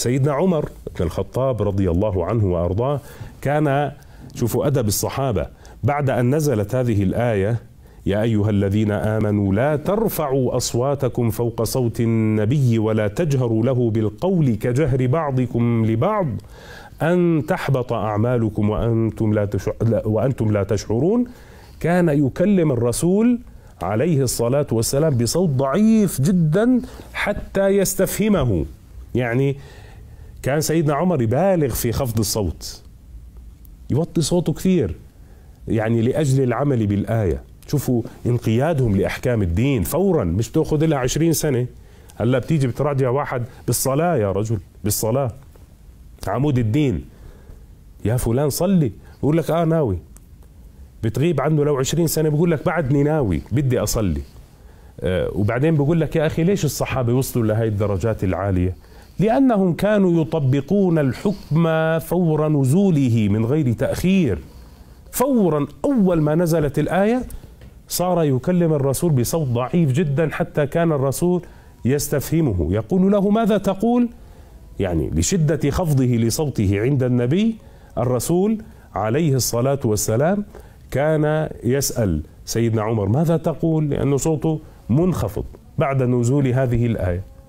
سيدنا عمر بن الخطاب رضي الله عنه وارضاه كان شوفوا ادب الصحابه بعد ان نزلت هذه الايه يا ايها الذين امنوا لا ترفعوا اصواتكم فوق صوت النبي ولا تجهروا له بالقول كجهر بعضكم لبعض ان تحبط اعمالكم وانتم لا وانتم لا تشعرون كان يكلم الرسول عليه الصلاه والسلام بصوت ضعيف جدا حتى يستفهمه يعني كان سيدنا عمر يبالغ في خفض الصوت يوطي صوته كثير يعني لأجل العمل بالآية شوفوا انقيادهم لأحكام الدين فورا مش بتأخذ لها عشرين سنة هلا بتيجي بتراجع واحد بالصلاة يا رجل بالصلاة عمود الدين يا فلان صلي بقول لك اه ناوي بتغيب عنه لو عشرين سنة بقول لك بعدني ناوي بدي أصلي آه وبعدين بقول لك يا أخي ليش الصحابة وصلوا لهي الدرجات العالية لأنهم كانوا يطبقون الحكم فور نزوله من غير تأخير فورا أول ما نزلت الآية صار يكلم الرسول بصوت ضعيف جدا حتى كان الرسول يستفهمه يقول له ماذا تقول يعني لشدة خفضه لصوته عند النبي الرسول عليه الصلاة والسلام كان يسأل سيدنا عمر ماذا تقول لأن صوته منخفض بعد نزول هذه الآية